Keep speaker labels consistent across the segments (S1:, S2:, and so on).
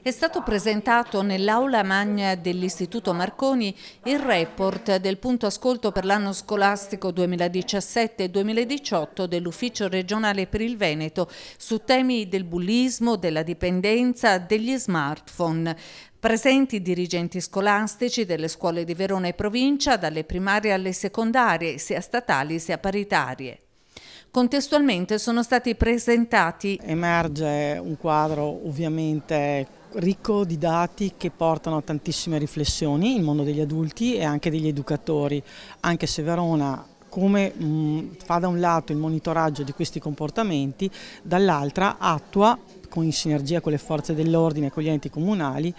S1: È stato presentato nell'aula magna dell'Istituto Marconi il report del punto ascolto per l'anno scolastico 2017-2018 dell'Ufficio regionale per il Veneto su temi del bullismo, della dipendenza, degli smartphone. Presenti dirigenti scolastici delle scuole di Verona e provincia, dalle primarie alle secondarie, sia statali sia paritarie. Contestualmente sono stati presentati. Emerge un quadro ovviamente
S2: ricco di dati che portano a tantissime riflessioni, il mondo degli adulti e anche degli educatori, anche se Verona come mh, mm, fa da un lato il monitoraggio di questi comportamenti, dall'altra attua in sinergia con le forze dell'ordine, con gli enti comunali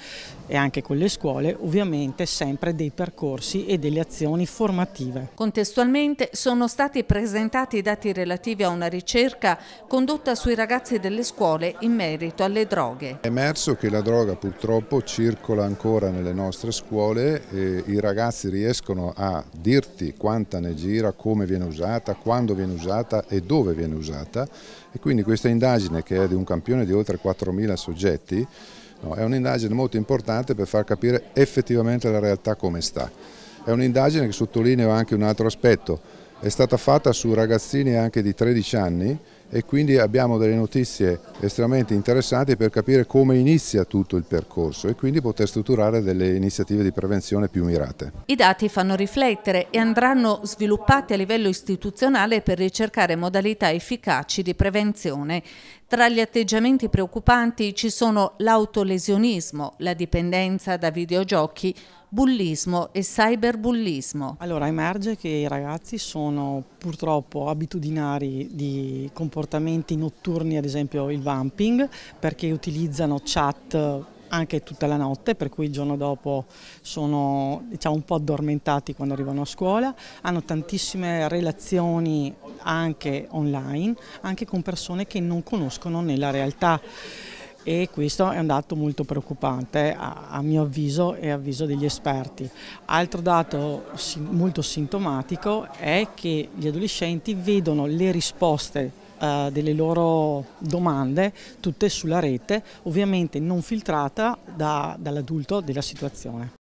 S2: e anche con le scuole, ovviamente sempre dei percorsi e delle azioni formative.
S1: Contestualmente sono stati presentati i dati relativi a una ricerca condotta sui ragazzi delle scuole in merito alle droghe.
S3: È emerso che la droga purtroppo circola ancora nelle nostre scuole, e i ragazzi riescono a dirti quanta ne gira, come viene usata, quando viene usata e dove viene usata e quindi questa indagine che è di un campione di oltre 4.000 soggetti, no, è un'indagine molto importante per far capire effettivamente la realtà come sta. È un'indagine che sottolineo anche un altro aspetto, è stata fatta su ragazzini anche di 13 anni e quindi abbiamo delle notizie estremamente interessanti per capire come inizia tutto il percorso e quindi poter strutturare delle iniziative di prevenzione più mirate.
S1: I dati fanno riflettere e andranno sviluppati a livello istituzionale per ricercare modalità efficaci di prevenzione. Tra gli atteggiamenti preoccupanti ci sono l'autolesionismo, la dipendenza da videogiochi, bullismo e cyberbullismo.
S2: Allora emerge che i ragazzi sono purtroppo abitudinari di comportamenti comportamenti notturni, ad esempio il vamping, perché utilizzano chat eh, anche tutta la notte, per cui il giorno dopo sono diciamo, un po' addormentati quando arrivano a scuola, hanno tantissime relazioni anche online, anche con persone che non conoscono nella realtà e questo è un dato molto preoccupante a, a mio avviso e avviso degli esperti. Altro dato molto sintomatico è che gli adolescenti vedono le risposte eh, delle loro domande, tutte sulla rete, ovviamente non filtrata da, dall'adulto della situazione.